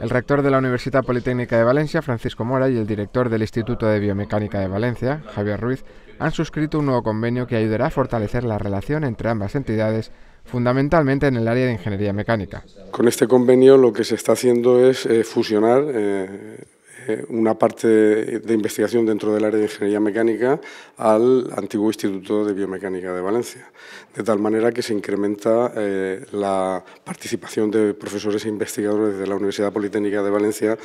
El rector de la Universidad Politécnica de Valencia, Francisco Mora, y el director del Instituto de Biomecánica de Valencia, Javier Ruiz, han suscrito un nuevo convenio que ayudará a fortalecer la relación entre ambas entidades fundamentalmente en el área de ingeniería mecánica. Con este convenio lo que se está haciendo es eh, fusionar eh, eh, una parte de investigación dentro del área de ingeniería mecánica al antiguo Instituto de Biomecánica de Valencia, de tal manera que se incrementa eh, la participación de profesores e investigadores de la Universidad Politécnica de Valencia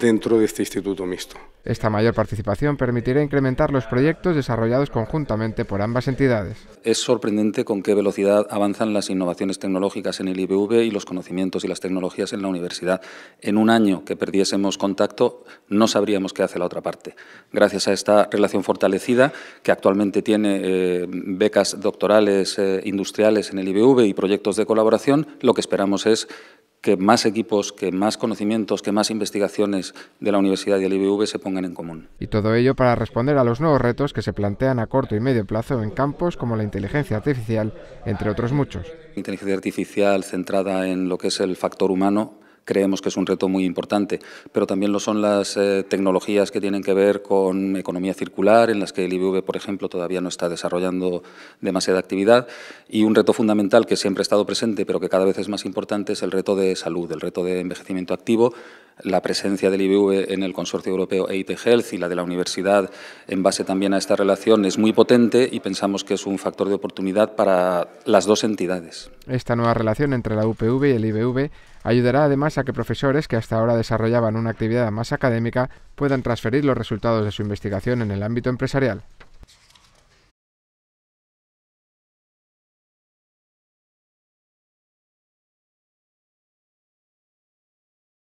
dentro de este instituto mixto. Esta mayor participación permitirá incrementar los proyectos desarrollados conjuntamente por ambas entidades. Es sorprendente con qué velocidad avanzan las innovaciones tecnológicas en el IBV y los conocimientos y las tecnologías en la universidad. En un año que perdiésemos contacto, no sabríamos qué hace la otra parte. Gracias a esta relación fortalecida, que actualmente tiene eh, becas doctorales eh, industriales en el IBV y proyectos de colaboración, lo que esperamos es que más equipos, que más conocimientos, que más investigaciones de la universidad y el IBV se pongan en común. Y todo ello para responder a los nuevos retos que se plantean a corto y medio plazo en campos como la inteligencia artificial, entre otros muchos. Inteligencia artificial centrada en lo que es el factor humano, creemos que es un reto muy importante, pero también lo son las eh, tecnologías que tienen que ver con economía circular, en las que el IBV, por ejemplo, todavía no está desarrollando demasiada actividad, y un reto fundamental que siempre ha estado presente, pero que cada vez es más importante, es el reto de salud, el reto de envejecimiento activo, la presencia del IBV en el consorcio europeo EIT Health y la de la universidad en base también a esta relación es muy potente y pensamos que es un factor de oportunidad para las dos entidades. Esta nueva relación entre la UPV y el IBV ayudará además a que profesores que hasta ahora desarrollaban una actividad más académica puedan transferir los resultados de su investigación en el ámbito empresarial.